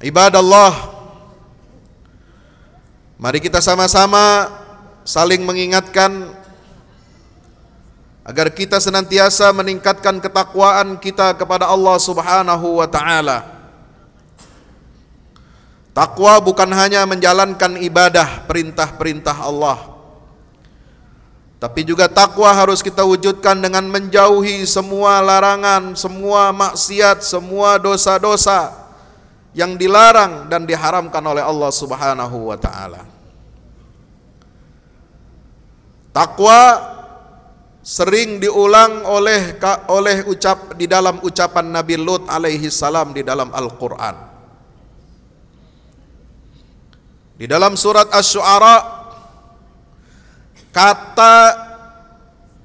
Ibadah Allah. Mari kita sama-sama saling mengingatkan agar kita senantiasa meningkatkan ketakwaan kita kepada Allah Subhanahu wa taala. Takwa bukan hanya menjalankan ibadah perintah-perintah Allah. Tapi juga takwa harus kita wujudkan dengan menjauhi semua larangan, semua maksiat, semua dosa-dosa yang dilarang dan diharamkan oleh Allah Subhanahu wa taala. Takwa sering diulang oleh oleh ucap di dalam ucapan Nabi Lut alaihi salam di dalam Al-Qur'an. Di dalam surat Asy-Syu'ara kata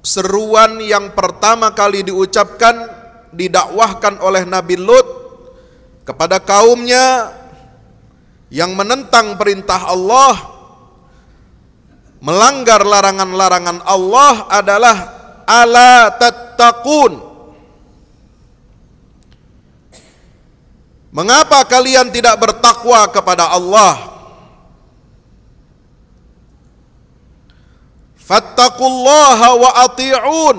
seruan yang pertama kali diucapkan didakwahkan oleh Nabi Lut kepada kaumnya yang menentang perintah Allah, melanggar larangan-larangan Allah adalah ala tattaqun. Mengapa kalian tidak bertakwa kepada Allah? Fattaqullaha wa ati'un.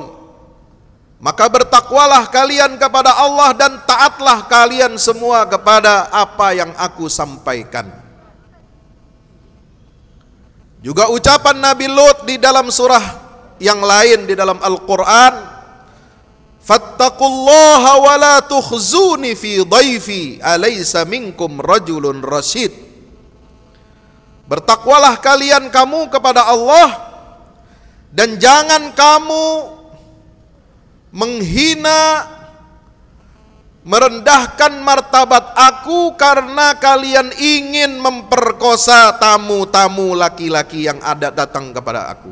Maka bertakwalah kalian kepada Allah dan taatlah kalian semua kepada apa yang aku sampaikan. Juga ucapan Nabi Lut di dalam surah yang lain di dalam Al-Qur'an Fattaqullaha wa la tukhzuni fi da'ifi alaysa minkum rajulun rasid. Bertakwalah kalian kamu kepada Allah dan jangan kamu menghina merendahkan martabat aku karena kalian ingin memperkosa tamu-tamu laki-laki yang ada datang kepada aku.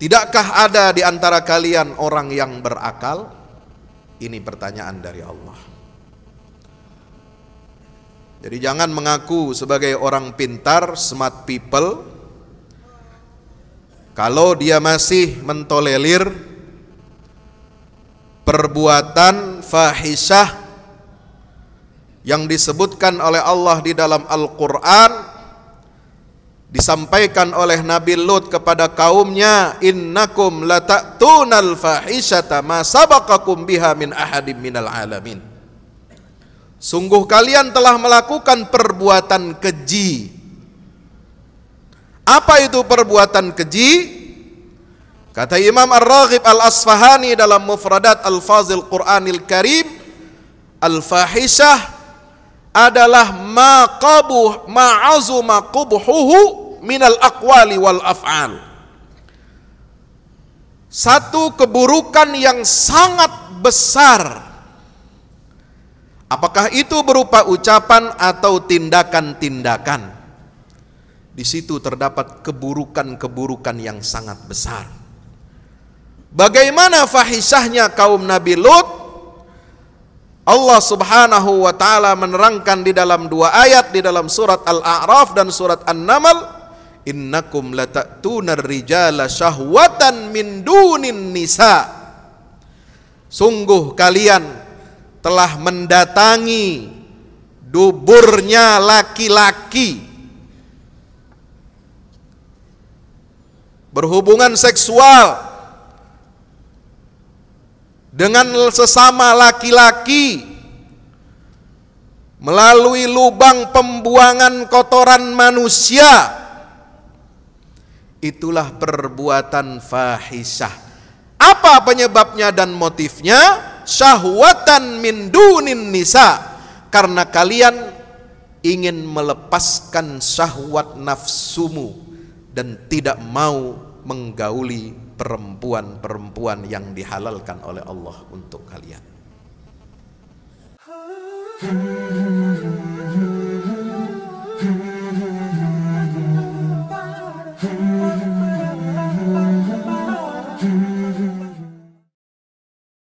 Tidakkah ada di antara kalian orang yang berakal? Ini pertanyaan dari Allah. Jadi jangan mengaku sebagai orang pintar, smart people, kalau dia masih mentolelir perbuatan fahisyah yang disebutkan oleh Allah di dalam Al-Qur'an disampaikan oleh Nabi Lut kepada kaumnya innakum latattunal fahisyata ma sabaqakum biha min ahadim minal alamin sungguh kalian telah melakukan perbuatan keji apa itu perbuatan keji Kata Imam Ar-Raghib Al-Asfahani dalam Mufradat Al-Fazil Qur'anil Karim, al-fahishah adalah ma qabuh ma azuma qubhuhu minal aqwali wal af'al. Satu keburukan yang sangat besar. Apakah itu berupa ucapan atau tindakan-tindakan? Di situ terdapat keburukan-keburukan yang sangat besar. Bagaimana fahisahnya kaum Nabi Lut? Allah Subhanahu wa taala menerangkan di dalam dua ayat di dalam surat Al-A'raf dan surat An-Naml, "Innakum lata'tunar rijala syahwatan min dunin nisa." Sungguh kalian telah mendatangi duburnya laki-laki berhubungan seksual dengan sesama laki-laki melalui lubang pembuangan kotoran manusia itulah perbuatan fahisah apa penyebabnya dan motifnya syahwatan min dunin nisa karena kalian ingin melepaskan syahwat nafsumu dan tidak mau menggauli perempuan-perempuan yang dihalalkan oleh Allah untuk kalian. Hmm.